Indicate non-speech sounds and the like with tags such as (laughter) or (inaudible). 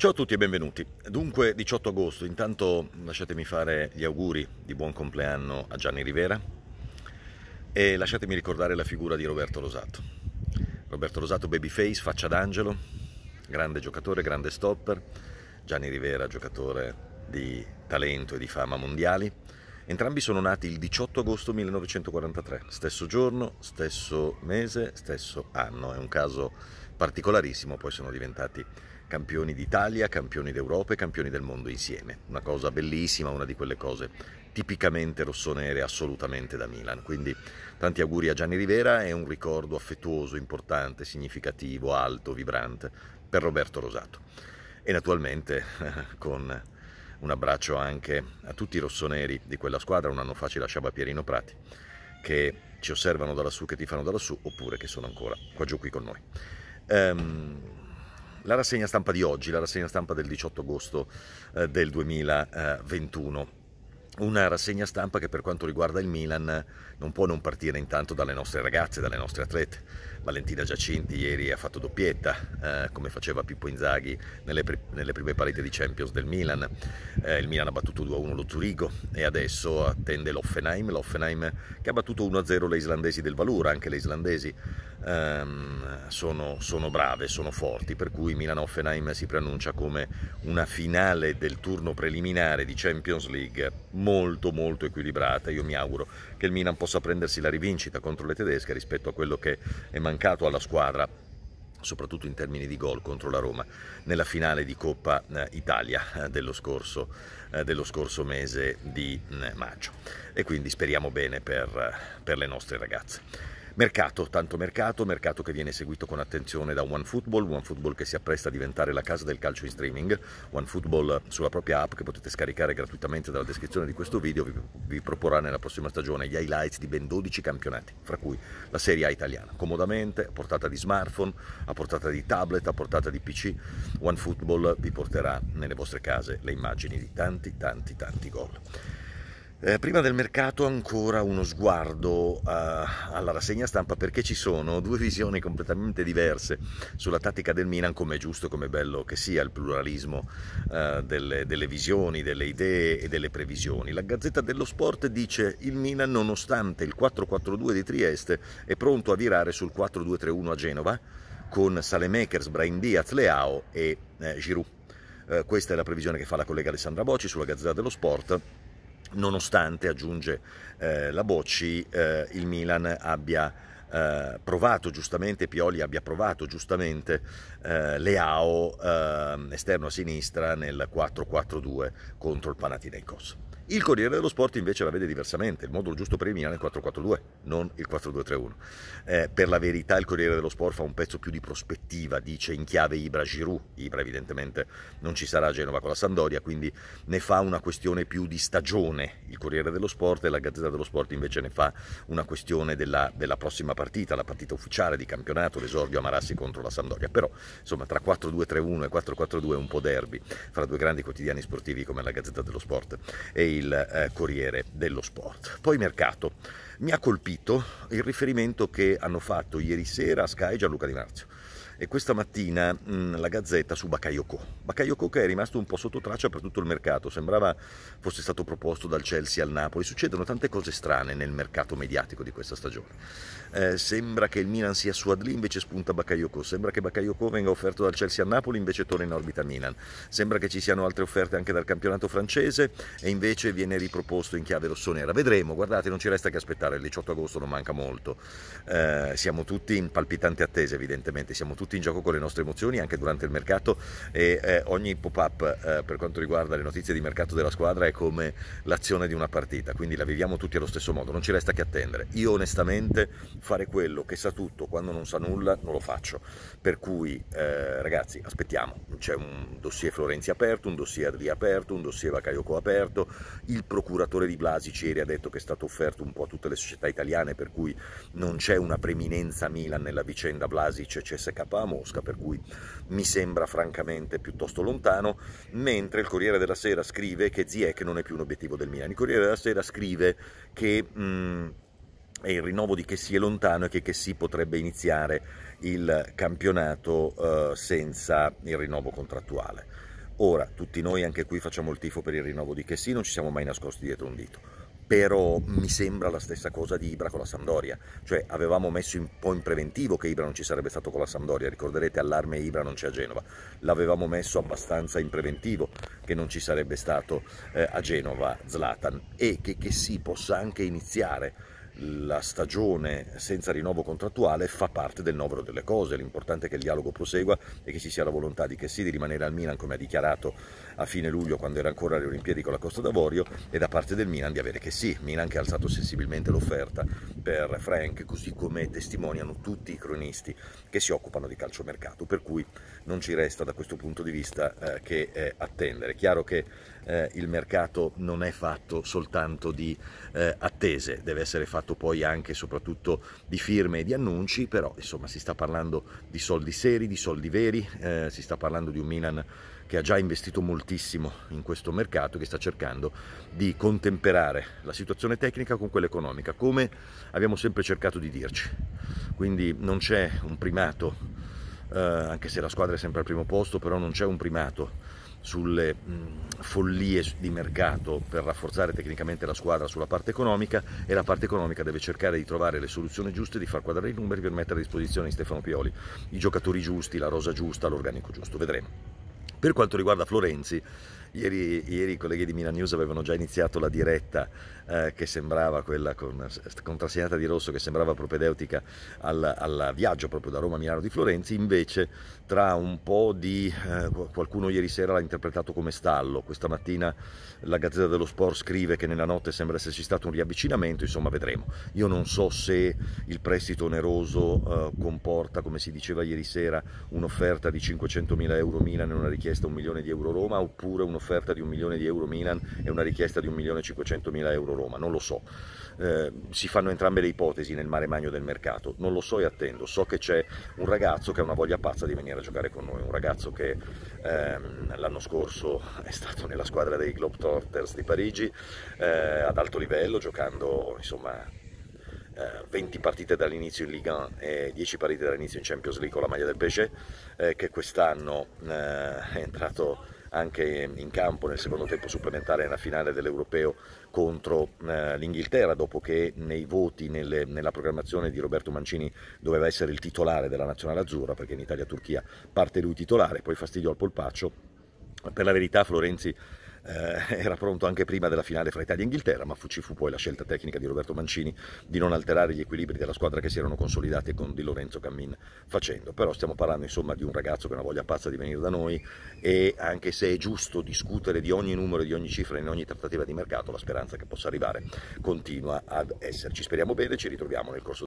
Ciao a tutti e benvenuti. Dunque 18 agosto, intanto lasciatemi fare gli auguri di buon compleanno a Gianni Rivera e lasciatemi ricordare la figura di Roberto Rosato. Roberto Rosato babyface, faccia d'angelo, grande giocatore, grande stopper, Gianni Rivera giocatore di talento e di fama mondiali. Entrambi sono nati il 18 agosto 1943, stesso giorno, stesso mese, stesso anno, è un caso particolarissimo, poi sono diventati campioni d'Italia, campioni d'Europa e campioni del mondo insieme. Una cosa bellissima, una di quelle cose tipicamente rossonere assolutamente da Milan. Quindi tanti auguri a Gianni Rivera e un ricordo affettuoso, importante, significativo, alto, vibrante per Roberto Rosato. E naturalmente (laughs) con un abbraccio anche a tutti i rossoneri di quella squadra, un anno fa ci lasciava Pierino Prati, che ci osservano da lassù, che ti fanno da lassù, oppure che sono ancora qua giù qui con noi. Um, la rassegna stampa di oggi, la rassegna stampa del 18 agosto eh, del 2021 una rassegna stampa che per quanto riguarda il Milan non può non partire intanto dalle nostre ragazze, dalle nostre atlete. Valentina Giacinti ieri ha fatto doppietta, eh, come faceva Pippo Inzaghi nelle, pre- nelle, prime pareti di Champions del Milan. Eh, il Milan ha battuto 2-1 lo Zurigo e adesso attende l'Offenheim, l'Offenheim che ha battuto 1-0 le islandesi del Valura, anche le islandesi ehm, sono, sono, brave, sono forti, per cui Milan-Offenheim si preannuncia come una finale del turno preliminare di Champions League molto molto equilibrata. Io mi auguro che il Milan possa prendersi la rivincita contro le tedesche rispetto a quello che è mancato alla squadra soprattutto in termini di gol contro la Roma nella finale di Coppa eh, Italia eh, dello scorso, eh, dello scorso mese di mm, maggio e quindi speriamo bene per, per le nostre ragazze. Mercato, tanto mercato, mercato che viene seguito con attenzione da OneFootball, OneFootball che si appresta a diventare la casa del calcio in streaming, OneFootball sulla propria app che potete scaricare gratuitamente dalla descrizione di questo video vi, vi proporrà nella prossima stagione gli highlights di ben 12 campionati, fra cui la Serie A italiana, comodamente, a portata di smartphone, a portata di tablet, a portata di PC, OneFootball vi porterà nelle vostre case le immagini di tanti tanti tanti gol. Eh, prima del mercato ancora uno sguardo eh, alla rassegna stampa perché ci sono due visioni completamente diverse sulla tattica del Milan, come è giusto, come è bello che sia il pluralismo eh, delle, delle, visioni, delle idee e delle previsioni. La Gazzetta dello Sport dice il Milan nonostante il 4-4-2 di Trieste è pronto a virare sul 4-2-3-1 a Genova con Salemakers, Brain Diaz, Leao e eh, Giroud. Eh, questa è la previsione che fa la collega Alessandra Bocci sulla Gazzetta dello Sport nonostante, aggiunge eh, la Bocci, eh, il Milan abbia eh, provato giustamente, Pioli abbia provato giustamente eh, Leao ehm, esterno a sinistra nel 4-4-2 contro il Panathinaikos. Il Corriere dello Sport invece la vede diversamente, il modulo giusto per il Milan è il 4-4-2, non il 4-2-3-1. Eh, per la verità il Corriere dello Sport fa un pezzo più di prospettiva, dice in chiave Ibra Giroud, Ibra evidentemente non ci sarà a Genova con la Sandoria, quindi ne fa una questione più di stagione il Corriere dello Sport e la Gazzetta dello Sport invece ne fa una questione della, della prossima partita, la partita ufficiale di campionato, l'esordio a Marassi contro la Sandoria. Però insomma tra 4-2-3-1 e 4-4-2 è un po' derby fra due grandi quotidiani sportivi come la Gazzetta dello Sport e il il eh, Corriere dello Sport. Poi mercato. Mi ha colpito il riferimento che hanno fatto ieri sera a Sky e Gianluca Di Marzio e questa mattina mh, mm, la gazzetta su Bakayoko. Bakayoko che è rimasto un po' sotto traccia per tutto il mercato, sembrava fosse stato proposto dal Chelsea al Napoli, succedono tante cose strane nel mercato mediatico di questa stagione. Eh, sembra che il Milan sia su Adli invece spunta Bakayoko, sembra che Bakayoko venga offerto dal Chelsea al Napoli invece torna in orbita Milan, sembra che ci siano altre offerte anche dal campionato francese e invece viene riproposto in chiave rossonera. Vedremo, guardate, non ci resta che aspettare, il 18 agosto non manca molto, eh, siamo tutti in palpitante attesa evidentemente, siamo tutti tutti in gioco con le nostre emozioni anche durante il mercato e eh, ogni pop-up eh, per quanto riguarda le notizie di mercato della squadra è come l'azione di una partita, quindi la viviamo tutti allo stesso modo, non ci resta che attendere. Io onestamente fare quello che sa tutto quando non sa nulla non lo faccio, per cui eh, ragazzi aspettiamo, c'è un dossier Florenzi aperto, un dossier Adri aperto, un dossier Vacaioco aperto, il procuratore di Blasi ieri ha detto che è stato offerto un po' a tutte le società italiane per cui non c'è una preminenza Milan nella vicenda Blasi csk a Mosca, per cui mi sembra francamente piuttosto lontano, mentre il Corriere della Sera scrive che Ziek non è più un obiettivo del Milan. Il Corriere della Sera scrive che... Mh, mm, e il rinnovo di che si è lontano e che, che si potrebbe iniziare il campionato eh, senza il rinnovo contrattuale. Ora, tutti noi anche qui facciamo il tifo per il rinnovo di Chessy, non ci siamo mai nascosti dietro un dito però mi sembra la stessa cosa di Ibra con la Sampdoria, cioè avevamo messo un po' in preventivo che Ibra non ci sarebbe stato con la Sampdoria, ricorderete allarme Ibra non c'è a Genova, l'avevamo messo abbastanza in preventivo che non ci sarebbe stato eh, a Genova Zlatan e che, che si possa anche iniziare la stagione senza rinnovo contrattuale fa parte del novero delle cose, l'importante è che il dialogo prosegua e che ci sia la volontà di Chessy di rimanere al Milan come ha dichiarato a fine luglio quando era ancora alle Olimpiadi con la Costa d'Avorio e da parte del Milan di avere Chessy, Milan che ha alzato sensibilmente l'offerta per Frank così come testimoniano tutti i cronisti che si occupano di calciomercato, per cui non ci resta da questo punto di vista eh, che eh, attendere. Chiaro che eh, il mercato non è fatto soltanto di eh, attese, deve essere fatto fatto poi anche e soprattutto di firme e di annunci, però insomma si sta parlando di soldi seri, di soldi veri, eh, si sta parlando di un Milan che ha già investito moltissimo in questo mercato e che sta cercando di contemperare la situazione tecnica con quella economica, come abbiamo sempre cercato di dirci. Quindi non c'è un primato, eh, anche se la squadra è sempre al primo posto, però non c'è un primato sulle mh, follie di mercato per rafforzare tecnicamente la squadra sulla parte economica e la parte economica deve cercare di trovare le soluzioni giuste, di far quadrare i numeri per mettere a disposizione di Stefano Pioli i giocatori giusti, la rosa giusta, l'organico giusto. Vedremo. Per quanto riguarda Florenzi, Ieri, ieri, i colleghi di Milan News avevano già iniziato la diretta eh, che sembrava quella con, eh, contrassegnata di rosso che sembrava propedeutica al, viaggio proprio da Roma a Milano di Florenzi, invece tra un po' di eh, qualcuno ieri sera l'ha interpretato come stallo, questa mattina la Gazzetta dello Sport scrive che nella notte sembra esserci stato un riavvicinamento, insomma vedremo. Io non so se il prestito oneroso eh, comporta, come si diceva ieri sera, un'offerta di 500.000 euro Milan e una richiesta 1 milione di euro Roma oppure un'offerta un'offerta di un milione di euro Milan e una richiesta di un milione e cinquecentomila euro Roma, non lo so. Eh, si fanno entrambe le ipotesi nel mare magno del mercato, non lo so e attendo, so che c'è un ragazzo che ha una voglia pazza di venire a giocare con noi, un ragazzo che ehm, l'anno scorso è stato nella squadra dei Globetrotters di Parigi eh, ad alto livello, giocando insomma 20 eh, partite dall'inizio in Ligue 1 e 10 partite dall'inizio in Champions League con la maglia del Pesce, eh, che quest'anno eh, è entrato anche in campo nel secondo tempo supplementare nella finale dell'Europeo contro eh, l'Inghilterra, dopo che nei voti, nelle, nella programmazione di Roberto Mancini doveva essere il titolare della nazionale azzurra, perché in Italia-Turchia parte lui titolare, poi fastidio al polpaccio. Per la verità Florenzi eh, era pronto anche prima della finale fra Italia e Inghilterra, ma ci fu poi la scelta tecnica di Roberto Mancini di non alterare gli equilibri della squadra che si erano consolidati con Di Lorenzo Cammin facendo. Però stiamo parlando insomma di un ragazzo che ha una voglia pazza di venire da noi e anche se è giusto discutere di ogni numero, e di ogni cifra in ogni trattativa di mercato, la speranza che possa arrivare continua ad esserci. Speriamo bene, ci ritroviamo nel corso